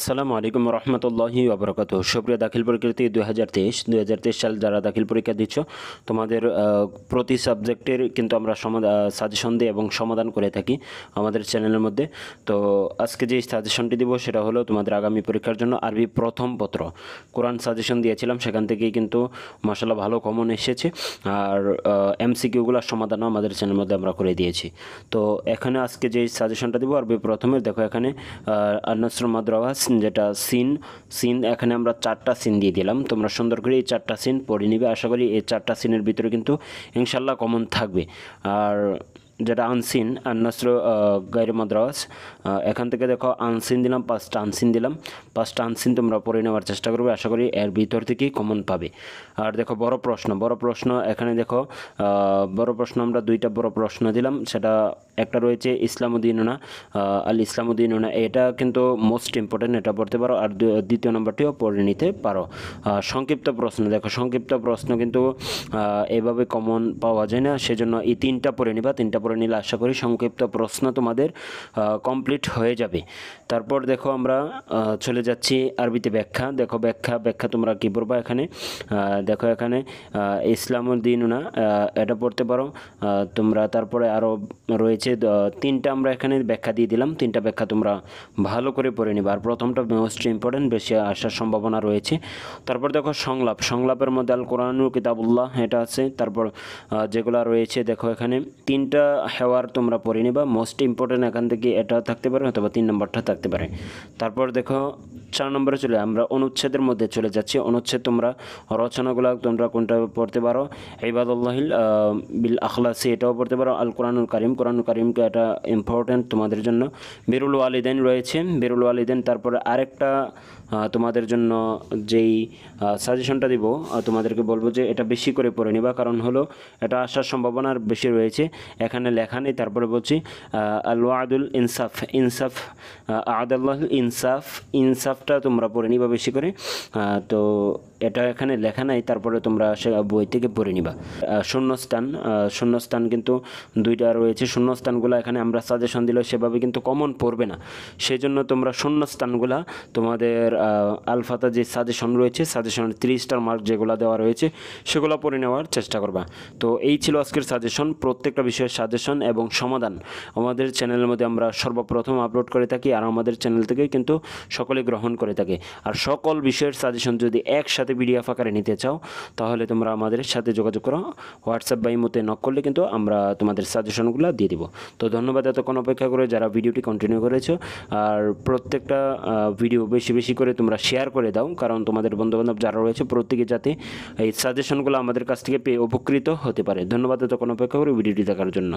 আসসালামু আলাইকুম রহমতুল্লাহি আবরকাত সুপ্রিয় দাখিল প্রকৃতি দু হাজার তেইশ দু হাজার তেইশ সাল যারা দাখিল পরীক্ষা দিচ্ছ তোমাদের প্রতি সাবজেক্টের কিন্তু আমরা সাজেশন দিই এবং সমাধান করে থাকি আমাদের চ্যানেলের মধ্যে তো আজকে যে সাজেশনটি দিব সেটা হলো তোমাদের আগামী পরীক্ষার জন্য আরবি প্রথম পত্র কোরআন সাজেশন দিয়েছিলাম সেখান থেকেই কিন্তু মশালা ভালো কমন এসেছে আর এমসিকিউগুলোর সমাধানও আমাদের চ্যানেলের মধ্যে আমরা করে দিয়েছি তো এখানে আজকে যে সাজেশনটা দিব আরবি প্রথমে দেখো এখানে আন্নসর মাদ্রাবাস যেটা সিন সিন এখানে আমরা চারটা সিন দিয়ে দিলাম তোমরা সুন্দর করে এই চারটা সিন পড়ে নিবে আশা করি এই চারটা সিনের ভিতরে কিন্তু ইনশাল্লাহ কমন থাকবে আর যেটা আনসিন আন্নাসর গাইর মাদ্রাস এখান থেকে দেখো আনসিন দিলাম পাঁচটা আনসিন দিলাম পাঁচটা আনসিন তোমরা পড়ে নেওয়ার চেষ্টা করবে আশা করি এর ভিতর থেকেই কমন পাবে আর দেখো বড় প্রশ্ন বড় প্রশ্ন এখানে দেখো বড় প্রশ্ন আমরা দুইটা বড় প্রশ্ন দিলাম সেটা একটা রয়েছে ইসলামুদ্দিনা আল ইসলামুদ্দিনা এটা কিন্তু মোস্ট ইম্পর্টেন্ট এটা পড়তে পারো আর দ্বিতীয় নম্বরটিও পড়ে নিতে পারো সংক্ষিপ্ত প্রশ্ন দেখো সংক্ষিপ্ত প্রশ্ন কিন্তু এভাবে কমন পাওয়া যায় না সেজন্য এই তিনটা পড়ে নিবা তিনটা করে নিলে আশা করি সংক্ষিপ্ত প্রশ্ন তোমাদের কমপ্লিট হয়ে যাবে তারপর দেখো আমরা চলে যাচ্ছি আরবিতে ব্যাখ্যা দেখো ব্যাখ্যা ব্যাখ্যা তোমরা কী পড়বা এখানে দেখো এখানে ইসলাম না এটা পড়তে পারো তোমরা তারপরে আরও রয়েছে তিনটা আমরা এখানে ব্যাখ্যা দিয়ে দিলাম তিনটা ব্যাখ্যা তোমরা ভালো করে পড়ে নিবা আর প্রথমটা মোস্ট ইম্পর্টেন্ট বেশি আসার সম্ভাবনা রয়েছে তারপর দেখো সংলাপ সংলাপের মধ্যে আল কোরআন কিতাবুল্লাহ এটা আছে তারপর যেগুলো রয়েছে দেখো এখানে তিনটা হেওয়ার তোমরা পড়ে নিবা মোস্ট ইম্পর্টেন্ট এখান থেকে এটা থাকতে পারে অথবা তিন নম্বরটা থাকতে পারে তারপর দেখো চার নম্বরে চলে আমরা অনুচ্ছেদের মধ্যে চলে যাচ্ছি অনুচ্ছেদ তোমরা রচনাগুলো তোমরা কোনটা পড়তে পারো ইবাদুল্লাহিল বিল আখলাসি এটাও পড়তে পারো আল কোরআনুল কারিম কোরআনুল কারিমকে এটা ইম্পর্ট্যান্ট তোমাদের জন্য বেরুল ওয়ালিদেন রয়েছে বেরুল ওয়ালিদেন তারপরে আরেকটা তোমাদের জন্য যেই সাজেশনটা দিব তোমাদেরকে বলবো যে এটা বেশি করে পড়ে নিবা কারণ হলো এটা আসার সম্ভাবনা আর বেশি রয়েছে এখানে লেখা নেই তারপরে বলছি আল ওয়াদুল ইনসাফ ইনসাফ আদাল ইনসাফ ইনসাফ গ্রাফটা তোমরা পড়ে নিবা বেশি করে তো এটা এখানে লেখা নাই তারপরে তোমরা সে বই থেকে পড়ে নিবা শূন্যস্থান শূন্যস্থান কিন্তু দুইটা রয়েছে শূন্যস্থানগুলো এখানে আমরা সাজেশন দিলে সেভাবে কিন্তু কমন পড়বে না সেই জন্য তোমরা শূন্যস্থানগুলা তোমাদের আলফাতা যে সাজেশন রয়েছে সাজেশন থ্রি স্টার মার্ক যেগুলো দেওয়া রয়েছে সেগুলো পড়ে নেওয়ার চেষ্টা করবা তো এই ছিল আজকের সাজেশন প্রত্যেকটা বিষয়ের সাজেশন এবং সমাধান আমাদের চ্যানেলের মধ্যে আমরা সর্বপ্রথম আপলোড করে থাকি আর আমাদের চ্যানেল থেকে কিন্তু সকলে গ্রহণ করে থাকে আর সকল বিষয়ের সাজেশন যদি একসাথে সাথে পিডিএফ আকারে নিতে চাও তাহলে তোমরা আমাদের সাথে যোগাযোগ করো হোয়াটসঅ্যাপ বা ইমোতে নক করলে কিন্তু আমরা তোমাদের সাজেশনগুলো দিয়ে দিব তো ধন্যবাদ এতক্ষণ অপেক্ষা করে যারা ভিডিওটি কন্টিনিউ করেছো আর প্রত্যেকটা ভিডিও বেশি বেশি করে তোমরা শেয়ার করে দাও কারণ তোমাদের বন্ধুবান্ধব যারা রয়েছে প্রত্যেকে যাতে এই সাজেশনগুলো আমাদের কাছ থেকে পেয়ে উপকৃত হতে পারে ধন্যবাদ এতক্ষণ অপেক্ষা করে ভিডিওটি দেখার জন্য